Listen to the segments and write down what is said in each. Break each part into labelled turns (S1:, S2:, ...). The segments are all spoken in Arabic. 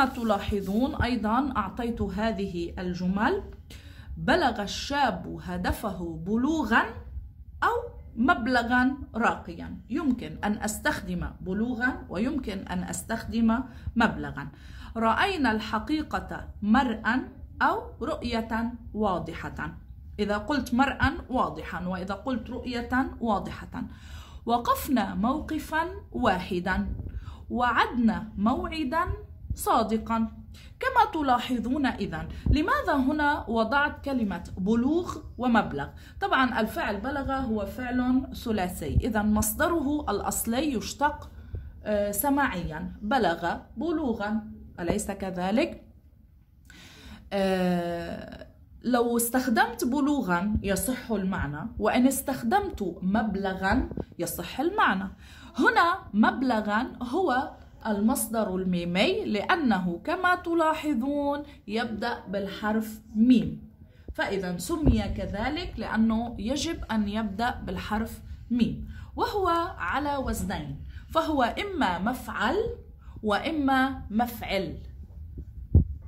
S1: كما تلاحظون أيضا أعطيت هذه الجمل بلغ الشاب هدفه بلوغا أو مبلغا راقيا يمكن أن أستخدم بلوغا ويمكن أن أستخدم مبلغا رأينا الحقيقة مرأ أو رؤية واضحة إذا قلت مرأ واضحا وإذا قلت رؤية واضحة وقفنا موقفا واحدا وعدنا موعدا صادقا كما تلاحظون إذا لماذا هنا وضعت كلمة بلوغ ومبلغ طبعا الفعل بلغ هو فعل ثلاثي إذا مصدره الأصلي يشتق آه، سماعيا بلغ بلوغا أليس كذلك؟ آه، لو استخدمت بلوغا يصح المعنى وإن استخدمت مبلغا يصح المعنى هنا مبلغا هو المصدر الميمي لأنه كما تلاحظون يبدأ بالحرف ميم فإذا سمي كذلك لأنه يجب أن يبدأ بالحرف ميم وهو على وزنين فهو إما مفعل وإما مفعل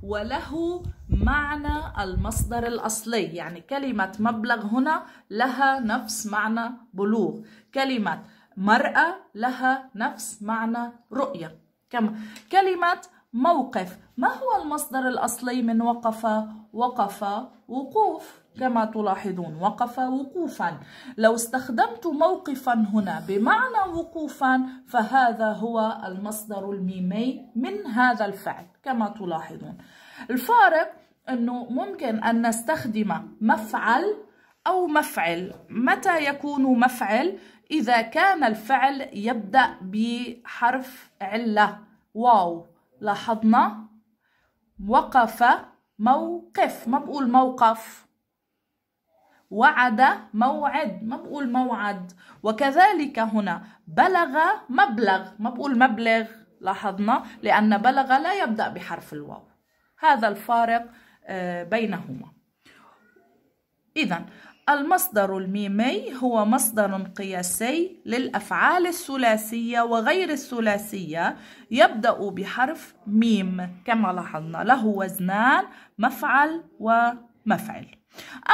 S1: وله معنى المصدر الأصلي يعني كلمة مبلغ هنا لها نفس معنى بلوغ كلمة مرأة لها نفس معنى رؤية كم كلمة موقف ما هو المصدر الأصلي من وقف وقف وقوف كما تلاحظون وقف وقوفا لو استخدمت موقفا هنا بمعنى وقوفا فهذا هو المصدر الميمي من هذا الفعل كما تلاحظون الفارق أنه ممكن أن نستخدم مفعل أو مفعل متى يكون مفعل إذا كان الفعل يبدأ بحرف علة واو لاحظنا وقف موقف ما بقول موقف وعد موعد ما بقول موعد وكذلك هنا بلغ مبلغ ما بقول مبلغ لاحظنا لأن بلغ لا يبدأ بحرف الواو هذا الفارق آه، بينهما إذا المصدر الميمي هو مصدر قياسي للأفعال الثلاثية وغير الثلاثية يبدأ بحرف ميم كما لاحظنا له وزنان مفعل ومفعل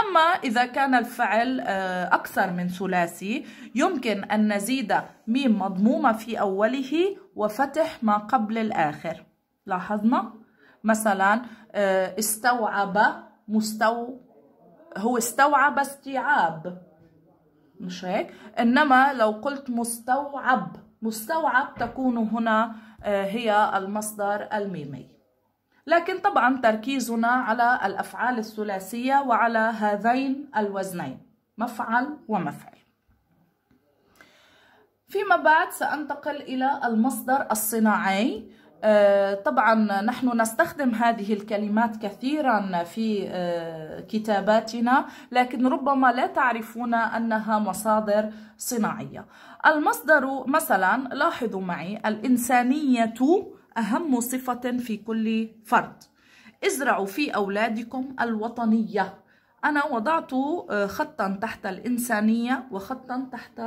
S1: أما إذا كان الفعل آه، أكثر من ثلاثي يمكن أن نزيد ميم مضمومة في أوله وفتح ما قبل الآخر لاحظنا مثلا آه، استوعب مستوعب هو استوعب استيعاب مش هيك انما لو قلت مستوعب مستوعب تكون هنا آه، هي المصدر الميمي لكن طبعا تركيزنا على الافعال الثلاثيه وعلى هذين الوزنين مفعل ومفعل فيما بعد سأنتقل إلى المصدر الصناعي آه، طبعا نحن نستخدم هذه الكلمات كثيرا في آه، كتاباتنا لكن ربما لا تعرفون أنها مصادر صناعية المصدر مثلا لاحظوا معي الإنسانية أهم صفة في كل فرد ازرعوا في أولادكم الوطنية أنا وضعت آه، خطا تحت الإنسانية وخطا تحت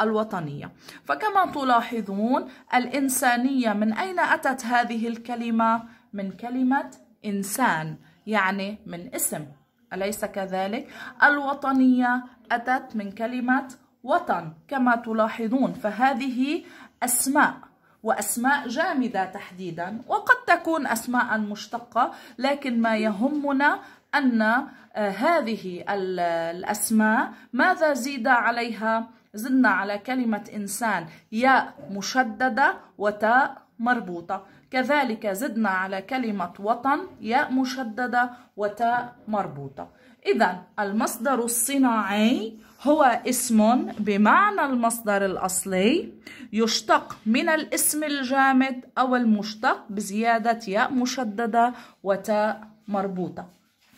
S1: الوطنية فكما تلاحظون الإنسانية من أين أتت هذه الكلمة؟ من كلمة إنسان يعني من اسم أليس كذلك؟ الوطنية أتت من كلمة وطن كما تلاحظون فهذه أسماء وأسماء جامدة تحديدا وقد تكون أسماء مشتقة لكن ما يهمنا أن آه، هذه الأسماء ماذا زيد عليها؟ زدنا على كلمة إنسان ياء مشددة وتاء مربوطة كذلك زدنا على كلمة وطن ياء مشددة وتاء مربوطة إذا المصدر الصناعي هو اسم بمعنى المصدر الأصلي يشتق من الاسم الجامد أو المشتق بزيادة ياء مشددة وتاء مربوطة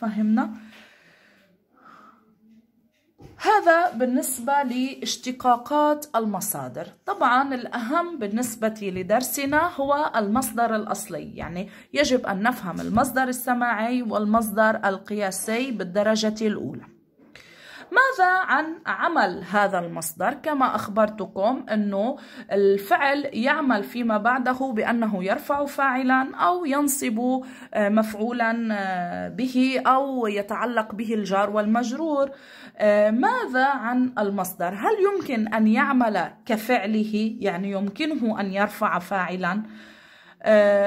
S1: فهمنا هذا بالنسبة لاشتقاقات المصادر طبعا الأهم بالنسبة لدرسنا هو المصدر الأصلي يعني يجب أن نفهم المصدر السماعي والمصدر القياسي بالدرجة الأولى ماذا عن عمل هذا المصدر كما أخبرتكم أنه الفعل يعمل فيما بعده بأنه يرفع فاعلا أو ينصب آه، مفعولا آه، به أو يتعلق به الجار والمجرور آه، ماذا عن المصدر هل يمكن أن يعمل كفعله يعني يمكنه أن يرفع فاعلا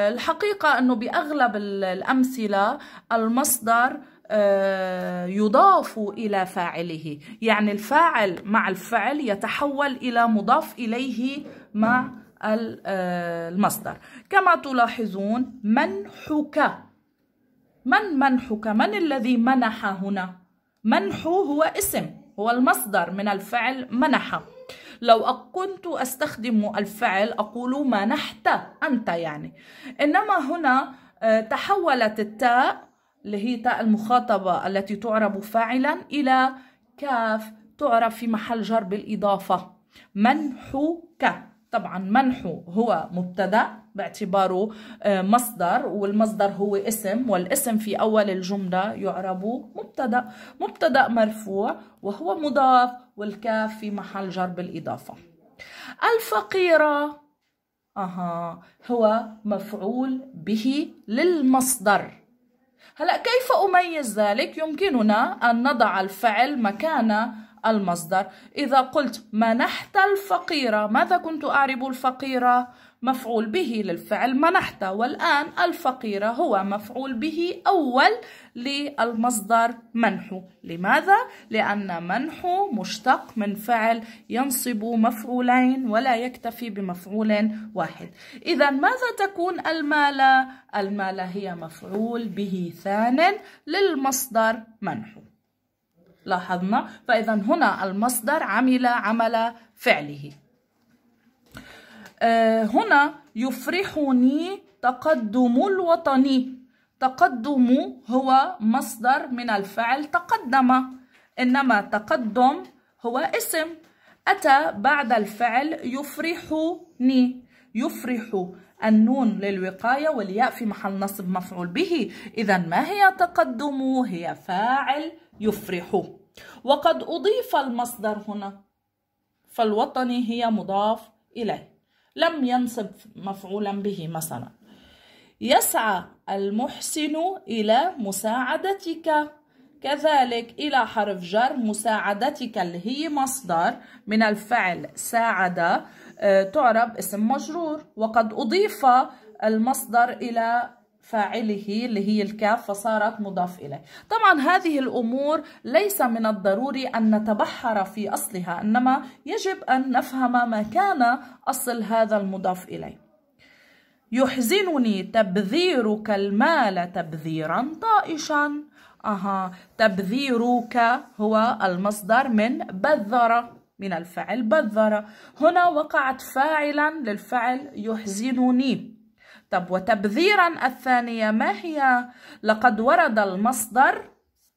S1: الحقيقة أنه بأغلب الأمثلة المصدر آه، يضاف إلى فاعله يعني الفاعل مع الفعل يتحول إلى مضاف إليه مع آه، المصدر كما تلاحظون منحك من منحك من الذي منح هنا منح هو اسم هو المصدر من الفعل منح لو كنت أستخدم الفعل أقول منحت أنت يعني إنما هنا آه، تحولت التاء اللي هي تاء المخاطبة التي تعرب فاعلا إلى كاف تعرب في محل جر بالإضافة ك طبعا منحو هو مبتدا باعتباره آه، مصدر والمصدر هو اسم والاسم في اول الجمله يعرب مبتدا مبتدا مرفوع وهو مضاف والكاف في محل جر بالاضافه الفقيره اها هو مفعول به للمصدر هلأ كيف أميز ذلك؟ يمكننا أن نضع الفعل مكان المصدر إذا قلت منحت الفقيرة ماذا كنت أعرب الفقيرة؟ مفعول به للفعل منحت والآن الفقيرة هو مفعول به أول للمصدر منح لماذا؟ لأن منح مشتق من فعل ينصب مفعولين ولا يكتفي بمفعول واحد إذا ماذا تكون المال؟ المال هي مفعول به ثان للمصدر منح لاحظنا فإذا هنا المصدر عمل عمل فعله آه، هنا يفرحني تقدم الوطني تقدم هو مصدر من الفعل تقدم إنما تقدم هو اسم أتى بعد الفعل يفرحني يفرح النون للوقاية والياء في محل نصب مفعول به إذا ما هي تقدم هي فاعل يفرح وقد أضيف المصدر هنا فالوطني هي مضاف إليه لم ينصب مفعولا به مثلا يسعى المحسن إلى مساعدتك كذلك إلى حرف جر مساعدتك اللي هي مصدر من الفعل ساعد آه، تعرب اسم مجرور وقد أضيف المصدر إلى فاعله اللي هي الكاف فصارت مضاف إليه طبعا هذه الأمور ليس من الضروري أن نتبحر في أصلها إنما يجب أن نفهم ما كان أصل هذا المضاف إليه يحزنني تبذيرك المال تبذيرا طائشا أها تبذيرك هو المصدر من بذر من الفعل بذر هنا وقعت فاعلا للفعل يحزنني طب وتبذيرا الثانية ما هي؟ لقد ورد المصدر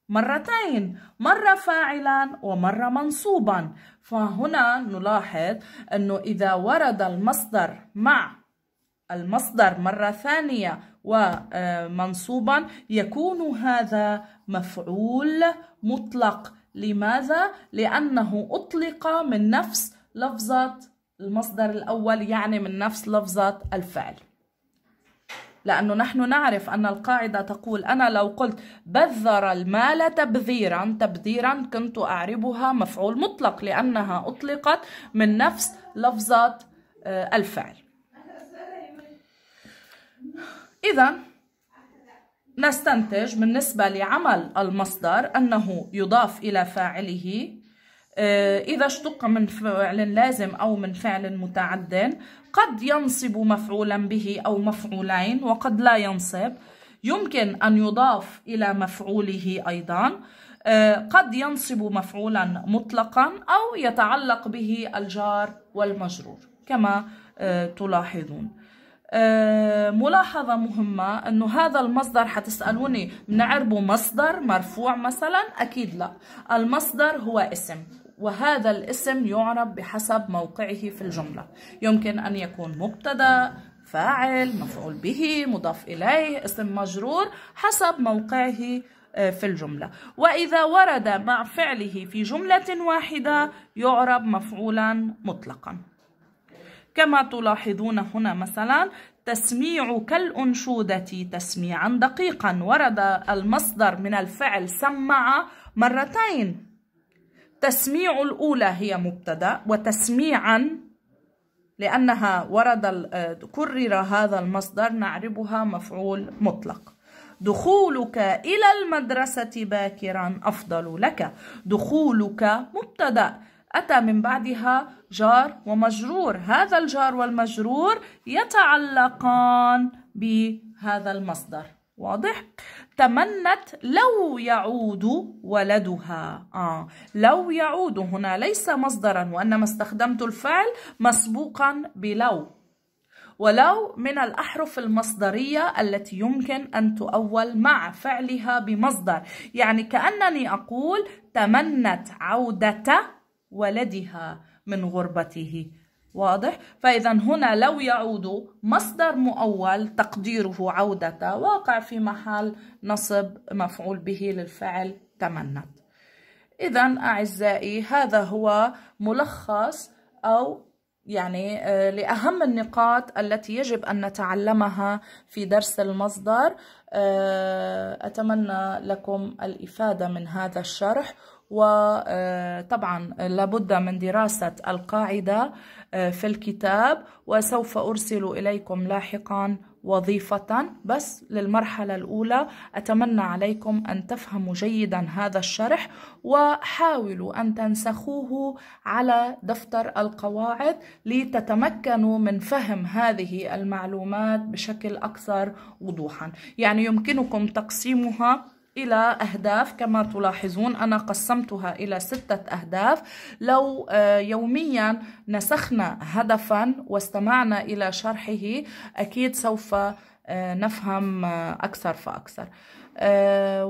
S1: مرتين مرة فاعلا ومرة منصوبا فهنا نلاحظ أنه إذا ورد المصدر مع المصدر مرة ثانية ومنصوبا يكون هذا مفعول مطلق لماذا؟ لأنه أطلق من نفس لفظة المصدر الأول يعني من نفس لفظة الفعل لأنه نحن نعرف أن القاعدة تقول أنا لو قلت بذر المال تبذيرا تبذيرا كنت أعربها مفعول مطلق لأنها أطلقت من نفس لفظة آه، الفعل إذا نستنتج بالنسبة لعمل المصدر أنه يضاف إلى فاعله آه، إذا اشتق من فعل لازم أو من فعل متعد قد ينصب مفعولا به أو مفعولين وقد لا ينصب يمكن أن يضاف إلى مفعوله أيضا آه، قد ينصب مفعولا مطلقا أو يتعلق به الجار والمجرور كما آه، تلاحظون ملاحظة مهمة أنه هذا المصدر حتسألوني بنعربه مصدر مرفوع مثلا أكيد لا المصدر هو اسم وهذا الاسم يعرب بحسب موقعه في الجملة يمكن أن يكون مبتدأ فاعل مفعول به مضاف إليه اسم مجرور حسب موقعه آه، في الجملة وإذا ورد مع فعله في جملة واحدة يعرب مفعولا مطلقا كما تلاحظون هنا مثلا تسميع كالأنشودة تسميعا دقيقا ورد المصدر من الفعل سمع مرتين تسميع الأولى هي مبتدأ وتسميعا لأنها ورد كرر هذا المصدر نعربها مفعول مطلق دخولك إلى المدرسة باكرا أفضل لك دخولك مبتدأ أتى من بعدها جار ومجرور هذا الجار والمجرور يتعلقان بهذا المصدر واضح تمنت لو يعود ولدها آه. لو يعود هنا ليس مصدرا وإنما استخدمت الفعل مسبوقا بلو ولو من الأحرف المصدرية التي يمكن أن تؤول مع فعلها بمصدر يعني كأنني أقول تمنت عودة ولدها من غربته واضح فاذا هنا لو يعود مصدر مؤول تقديره عودة واقع في محل نصب مفعول به للفعل تمنت اذا اعزائي هذا هو ملخص او يعني آه، لأهم النقاط التي يجب أن نتعلمها في درس المصدر آه، أتمنى لكم الإفادة من هذا الشرح وطبعا آه، لابد من دراسة القاعدة آه، في الكتاب وسوف أرسل إليكم لاحقا وظيفة بس للمرحلة الأولى أتمنى عليكم أن تفهموا جيدا هذا الشرح وحاولوا أن تنسخوه على دفتر القواعد لتتمكنوا من فهم هذه المعلومات بشكل أكثر وضوحا يعني يمكنكم تقسيمها إلى أهداف كما تلاحظون أنا قسمتها إلى ستة أهداف لو آه، يوميا نسخنا هدفا واستمعنا إلى شرحه أكيد سوف آه، نفهم آه، أكثر فأكثر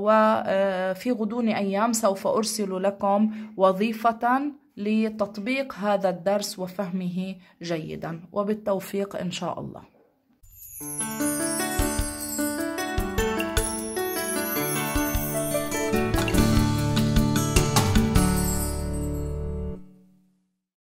S1: وفي غضون أيام سوف أرسل لكم وظيفة لتطبيق هذا الدرس وفهمه جيدا وبالتوفيق إن شاء الله